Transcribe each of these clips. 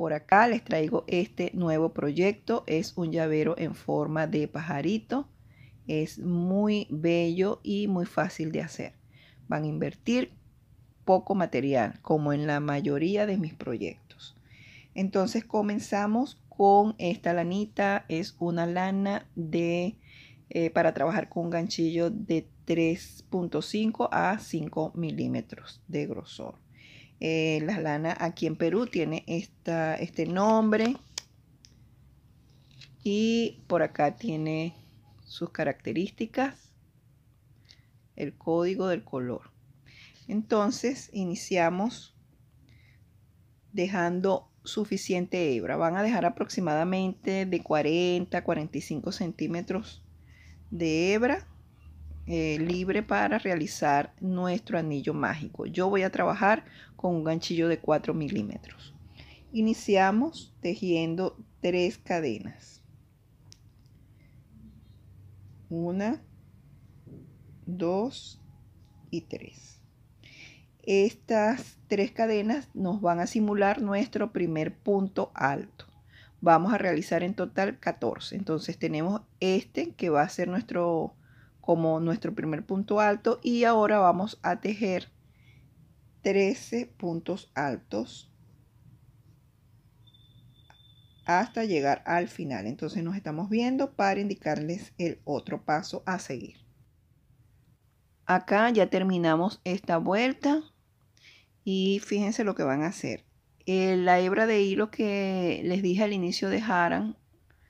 por acá les traigo este nuevo proyecto. Es un llavero en forma de pajarito. Es muy bello y muy fácil de hacer. Van a invertir poco material, como en la mayoría de mis proyectos. Entonces comenzamos con esta lanita. Es una lana de eh, para trabajar con un ganchillo de 3.5 a 5 milímetros de grosor. Eh, la lana aquí en Perú tiene esta, este nombre y por acá tiene sus características, el código del color. Entonces iniciamos dejando suficiente hebra. Van a dejar aproximadamente de 40 a 45 centímetros de hebra eh, libre para realizar nuestro anillo mágico. Yo voy a trabajar con un ganchillo de 4 milímetros. Iniciamos tejiendo tres cadenas. Una, dos y tres. Estas tres cadenas nos van a simular nuestro primer punto alto. Vamos a realizar en total 14. Entonces tenemos este que va a ser nuestro como nuestro primer punto alto y ahora vamos a tejer 13 puntos altos hasta llegar al final entonces nos estamos viendo para indicarles el otro paso a seguir acá ya terminamos esta vuelta y fíjense lo que van a hacer eh, la hebra de hilo que les dije al inicio dejaran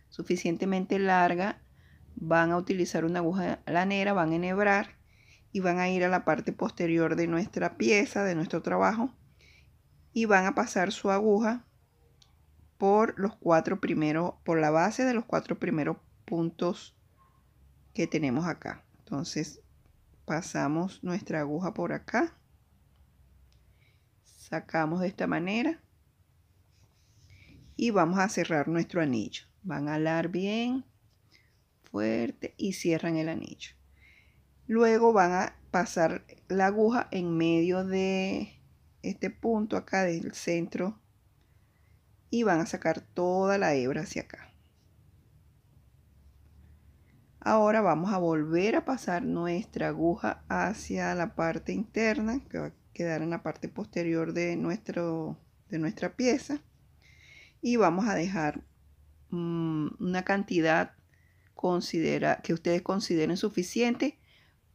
suficientemente larga van a utilizar una aguja lanera, van a enhebrar y van a ir a la parte posterior de nuestra pieza, de nuestro trabajo, y van a pasar su aguja por los cuatro primeros, por la base de los cuatro primeros puntos que tenemos acá. Entonces pasamos nuestra aguja por acá, sacamos de esta manera y vamos a cerrar nuestro anillo. Van a alar bien fuerte y cierran el anillo. Luego van a pasar la aguja en medio de este punto acá del centro y van a sacar toda la hebra hacia acá. Ahora vamos a volver a pasar nuestra aguja hacia la parte interna que va a quedar en la parte posterior de, nuestro, de nuestra pieza y vamos a dejar mm, una cantidad considera, que ustedes consideren suficiente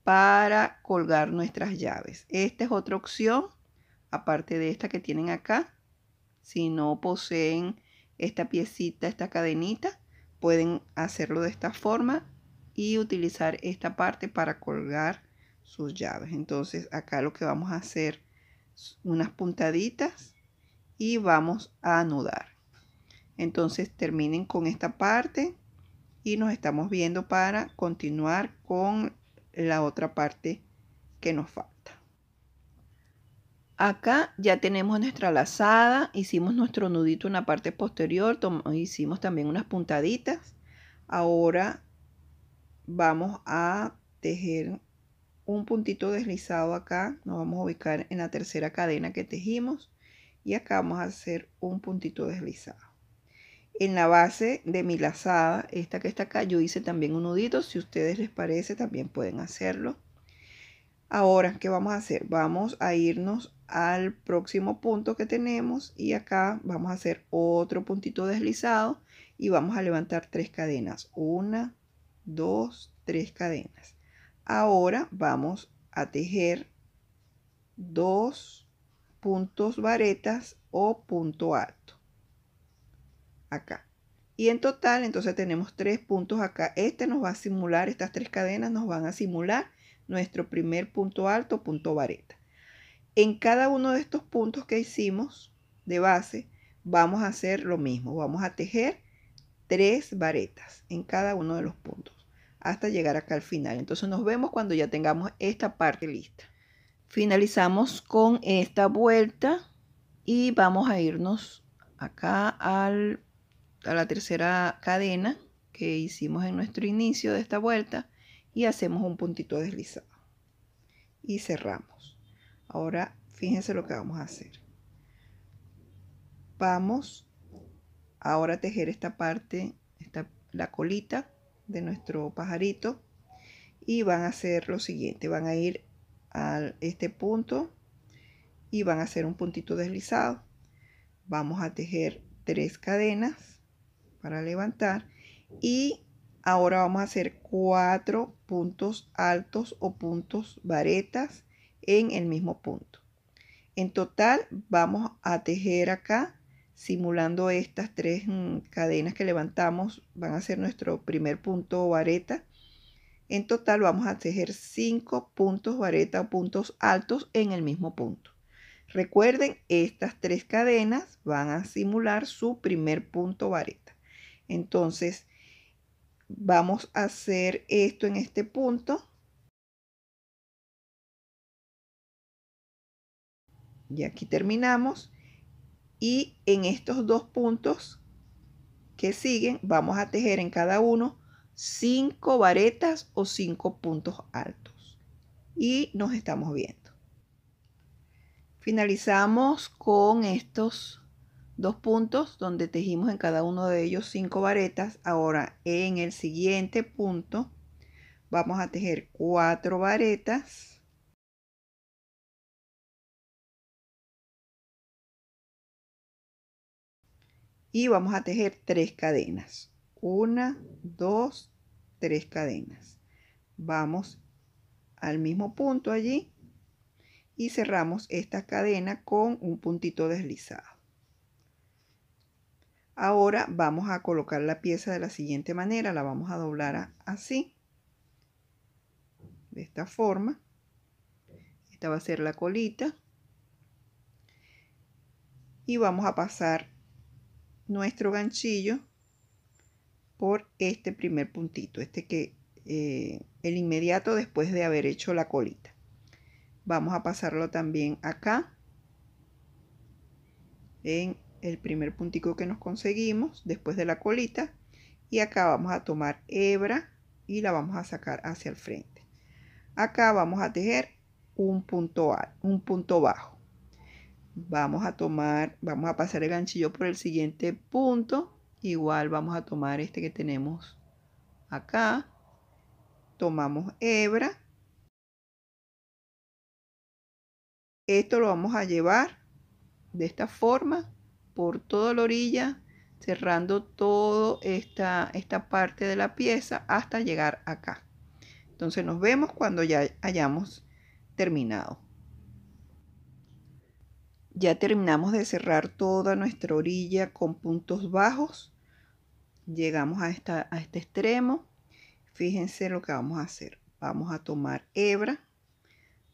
para colgar nuestras llaves. Esta es otra opción, aparte de esta que tienen acá. Si no poseen esta piecita, esta cadenita, pueden hacerlo de esta forma y utilizar esta parte para colgar sus llaves. Entonces acá lo que vamos a hacer unas puntaditas y vamos a anudar. Entonces terminen con esta parte y nos estamos viendo para continuar con la otra parte que nos falta. Acá ya tenemos nuestra lazada, hicimos nuestro nudito en la parte posterior, hicimos también unas puntaditas. Ahora vamos a tejer un puntito deslizado acá, nos vamos a ubicar en la tercera cadena que tejimos y acá vamos a hacer un puntito deslizado en la base de mi lazada, esta que está acá, yo hice también un nudito. Si a ustedes les parece, también pueden hacerlo. Ahora, ¿qué vamos a hacer? Vamos a irnos al próximo punto que tenemos y acá vamos a hacer otro puntito deslizado y vamos a levantar tres cadenas. Una, dos, tres cadenas. Ahora vamos a tejer dos puntos varetas o punto alto acá. Y en total, entonces tenemos tres puntos acá. Este nos va a simular, estas tres cadenas nos van a simular nuestro primer punto alto, punto vareta. En cada uno de estos puntos que hicimos de base, vamos a hacer lo mismo. Vamos a tejer tres varetas en cada uno de los puntos hasta llegar acá al final. Entonces nos vemos cuando ya tengamos esta parte lista. Finalizamos con esta vuelta y vamos a irnos acá al a la tercera cadena que hicimos en nuestro inicio de esta vuelta y hacemos un puntito deslizado y cerramos. Ahora fíjense lo que vamos a hacer. Vamos ahora a tejer esta parte, esta, la colita de nuestro pajarito y van a hacer lo siguiente, van a ir a este punto y van a hacer un puntito deslizado. Vamos a tejer tres cadenas para levantar. Y ahora vamos a hacer cuatro puntos altos o puntos varetas en el mismo punto. En total vamos a tejer acá simulando estas tres mm, cadenas que levantamos van a ser nuestro primer punto vareta. En total vamos a tejer cinco puntos vareta o puntos altos en el mismo punto. Recuerden, estas tres cadenas van a simular su primer punto vareta. Entonces, vamos a hacer esto en este punto. Y aquí terminamos. Y en estos dos puntos que siguen, vamos a tejer en cada uno cinco varetas o cinco puntos altos. Y nos estamos viendo. Finalizamos con estos dos puntos donde tejimos en cada uno de ellos cinco varetas. Ahora en el siguiente punto vamos a tejer cuatro varetas. Y vamos a tejer tres cadenas. Una, dos, tres cadenas. Vamos al mismo punto allí y cerramos esta cadena con un puntito deslizado. Ahora vamos a colocar la pieza de la siguiente manera. La vamos a doblar así. De esta forma. Esta va a ser la colita. Y vamos a pasar nuestro ganchillo por este primer puntito. Este que eh, el inmediato después de haber hecho la colita. Vamos a pasarlo también acá en el primer puntico que nos conseguimos después de la colita y acá vamos a tomar hebra y la vamos a sacar hacia el frente acá vamos a tejer un punto un punto bajo vamos a tomar vamos a pasar el ganchillo por el siguiente punto igual vamos a tomar este que tenemos acá tomamos hebra esto lo vamos a llevar de esta forma por toda la orilla, cerrando toda esta, esta parte de la pieza hasta llegar acá. Entonces nos vemos cuando ya hayamos terminado. Ya terminamos de cerrar toda nuestra orilla con puntos bajos. Llegamos a, esta, a este extremo. Fíjense lo que vamos a hacer. Vamos a tomar hebra.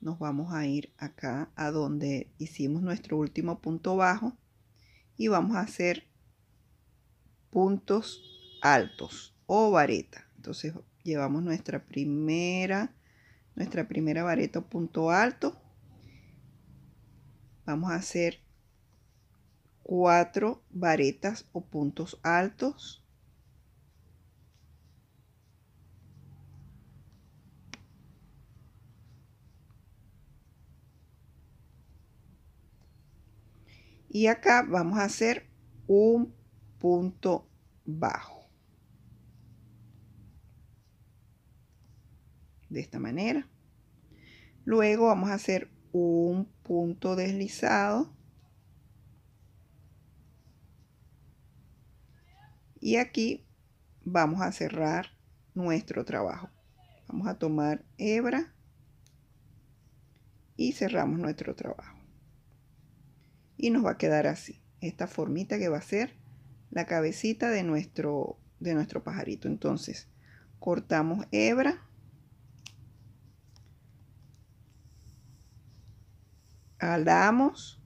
Nos vamos a ir acá a donde hicimos nuestro último punto bajo y vamos a hacer puntos altos o vareta. Entonces llevamos nuestra primera, nuestra primera vareta o punto alto. Vamos a hacer cuatro varetas o puntos altos y acá vamos a hacer un punto bajo. De esta manera. Luego vamos a hacer un punto deslizado. Y aquí vamos a cerrar nuestro trabajo. Vamos a tomar hebra y cerramos nuestro trabajo y nos va a quedar así, esta formita que va a ser la cabecita de nuestro, de nuestro pajarito. Entonces, cortamos hebra. Alamos.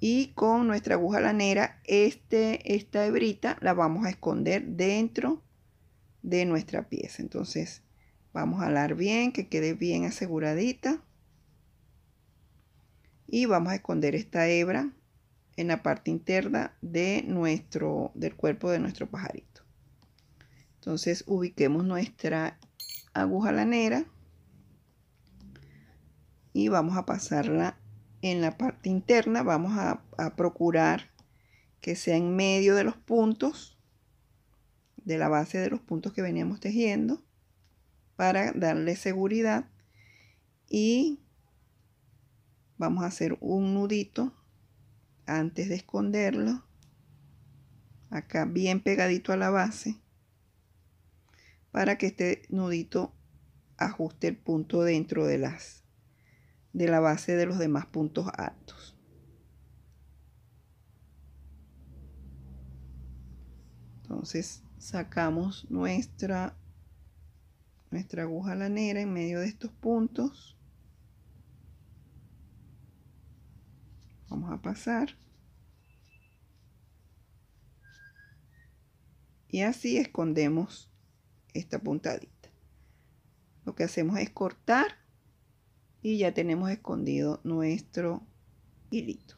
Y con nuestra aguja lanera, este, esta hebrita la vamos a esconder dentro de nuestra pieza. Entonces, vamos a alar bien, que quede bien aseguradita y vamos a esconder esta hebra en la parte interna de nuestro, del cuerpo de nuestro pajarito. Entonces ubiquemos nuestra aguja lanera y vamos a pasarla en la parte interna. Vamos a, a procurar que sea en medio de los puntos, de la base de los puntos que veníamos tejiendo para darle seguridad y vamos a hacer un nudito antes de esconderlo acá bien pegadito a la base para que este nudito ajuste el punto dentro de las de la base de los demás puntos altos entonces sacamos nuestra nuestra aguja lanera en medio de estos puntos vamos a pasar. Y así escondemos esta puntadita. Lo que hacemos es cortar y ya tenemos escondido nuestro hilito.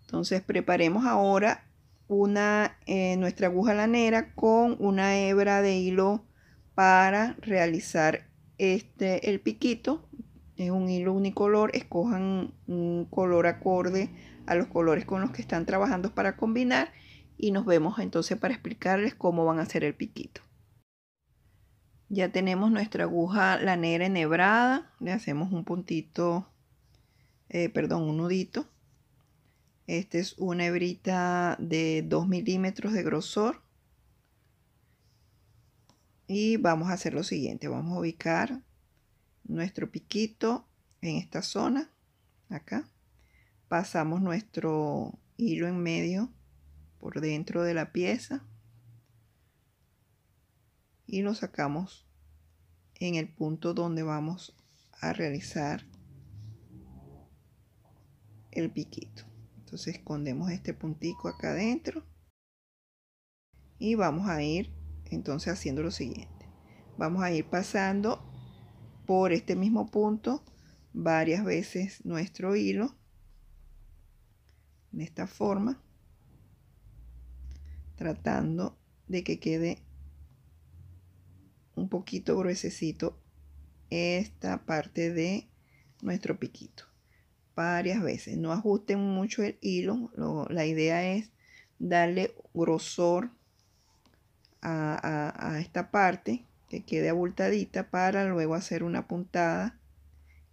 Entonces preparemos ahora una, eh, nuestra aguja lanera con una hebra de hilo para realizar este, el piquito es un hilo unicolor, escojan un color acorde a los colores con los que están trabajando para combinar y nos vemos entonces para explicarles cómo van a hacer el piquito. Ya tenemos nuestra aguja lanera enhebrada, le hacemos un puntito, eh, perdón, un nudito. Esta es una hebrita de 2 milímetros de grosor. Y vamos a hacer lo siguiente, vamos a ubicar nuestro piquito en esta zona, acá. Pasamos nuestro hilo en medio por dentro de la pieza y lo sacamos en el punto donde vamos a realizar el piquito. Entonces escondemos este puntico acá adentro y vamos a ir entonces haciendo lo siguiente. Vamos a ir pasando por este mismo punto varias veces nuestro hilo de esta forma tratando de que quede un poquito gruesecito esta parte de nuestro piquito varias veces no ajusten mucho el hilo la idea es darle grosor a esta parte que quede abultadita para luego hacer una puntada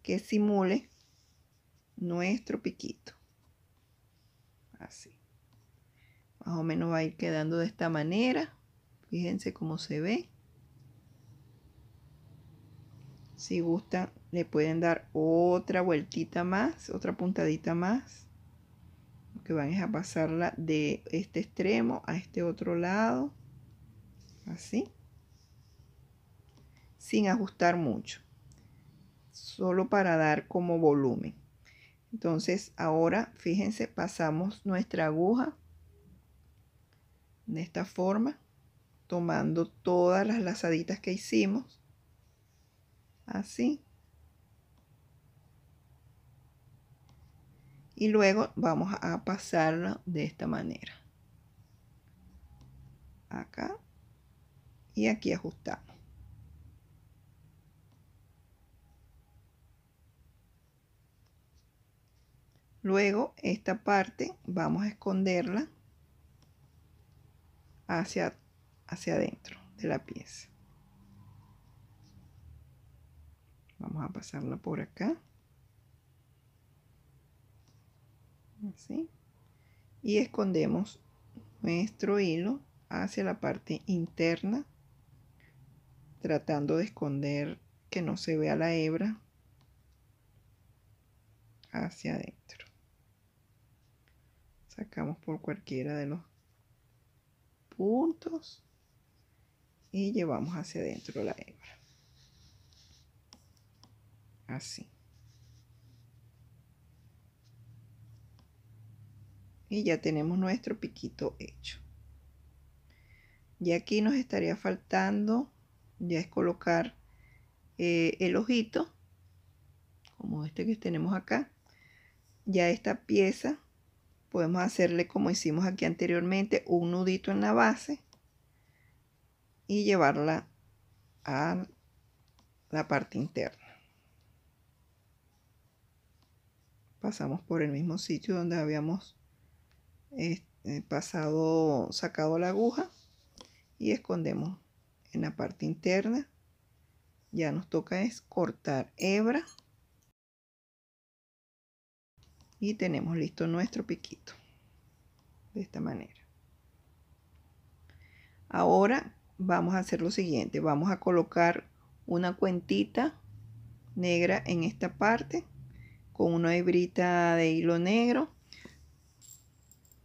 que simule nuestro piquito. Así. Más o menos va a ir quedando de esta manera. Fíjense cómo se ve. Si gustan, le pueden dar otra vueltita más, otra puntadita más. Lo que van a pasarla de este extremo a este otro lado. Así sin ajustar mucho, solo para dar como volumen. Entonces ahora, fíjense, pasamos nuestra aguja de esta forma, tomando todas las lazaditas que hicimos, así. Y luego vamos a pasarla de esta manera. Acá y aquí ajustamos. Luego esta parte vamos a esconderla hacia, hacia adentro de la pieza. Vamos a pasarla por acá. Así. Y escondemos nuestro hilo hacia la parte interna, tratando de esconder que no se vea la hebra hacia adentro sacamos por cualquiera de los puntos y llevamos hacia adentro la hebra así y ya tenemos nuestro piquito hecho y aquí nos estaría faltando ya es colocar eh, el ojito como este que tenemos acá ya esta pieza podemos hacerle como hicimos aquí anteriormente, un nudito en la base y llevarla a la parte interna. Pasamos por el mismo sitio donde habíamos este, pasado, sacado la aguja y escondemos en la parte interna. Ya nos toca es cortar hebra y tenemos listo nuestro piquito de esta manera ahora vamos a hacer lo siguiente vamos a colocar una cuentita negra en esta parte con una hebrita de hilo negro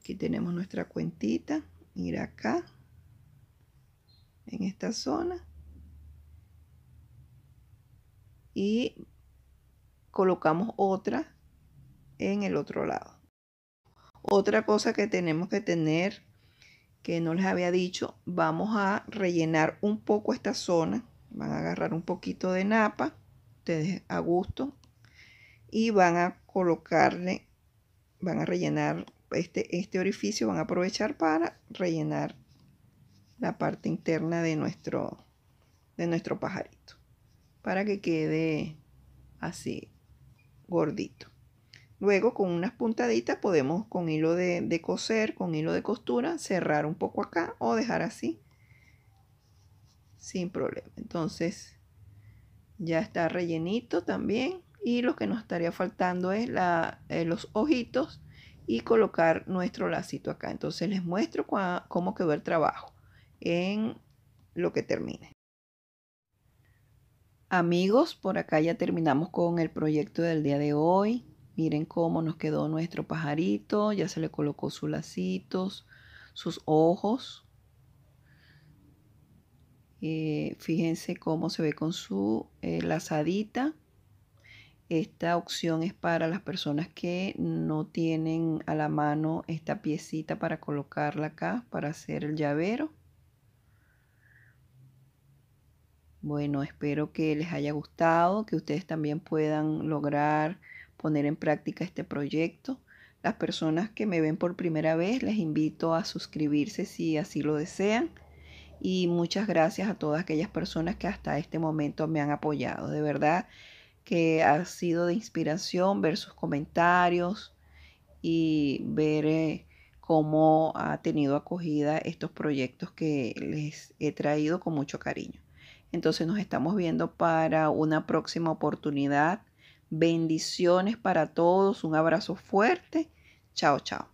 aquí tenemos nuestra cuentita mira acá en esta zona y colocamos otra en el otro lado. Otra cosa que tenemos que tener, que no les había dicho, vamos a rellenar un poco esta zona. Van a agarrar un poquito de napa, ustedes a gusto, y van a colocarle, van a rellenar este, este orificio, van a aprovechar para rellenar la parte interna de nuestro, de nuestro pajarito, para que quede así gordito. Luego con unas puntaditas podemos con hilo de, coser, con hilo de costura, cerrar un poco acá o dejar así sin problema. Entonces ya está rellenito también y lo que nos estaría faltando es la, eh, los ojitos y colocar nuestro lacito acá. Entonces les muestro cómo quedó el trabajo en lo que termine. Amigos, por acá ya terminamos con el proyecto del día de hoy. Miren cómo nos quedó nuestro pajarito, ya se le colocó sus lacitos, sus ojos. Eh, fíjense cómo se ve con su eh, lazadita. Esta opción es para las personas que no tienen a la mano esta piecita para colocarla acá, para hacer el llavero. Bueno, espero que les haya gustado, que ustedes también puedan lograr poner en práctica este proyecto. Las personas que me ven por primera vez les invito a suscribirse si así lo desean. Y muchas gracias a todas aquellas personas que hasta este momento me han apoyado. De verdad que ha sido de inspiración ver sus comentarios y ver eh, cómo ha tenido acogida estos proyectos que les he traído con mucho cariño. Entonces nos estamos viendo para una próxima oportunidad Bendiciones para todos, un abrazo fuerte. Chao, chao.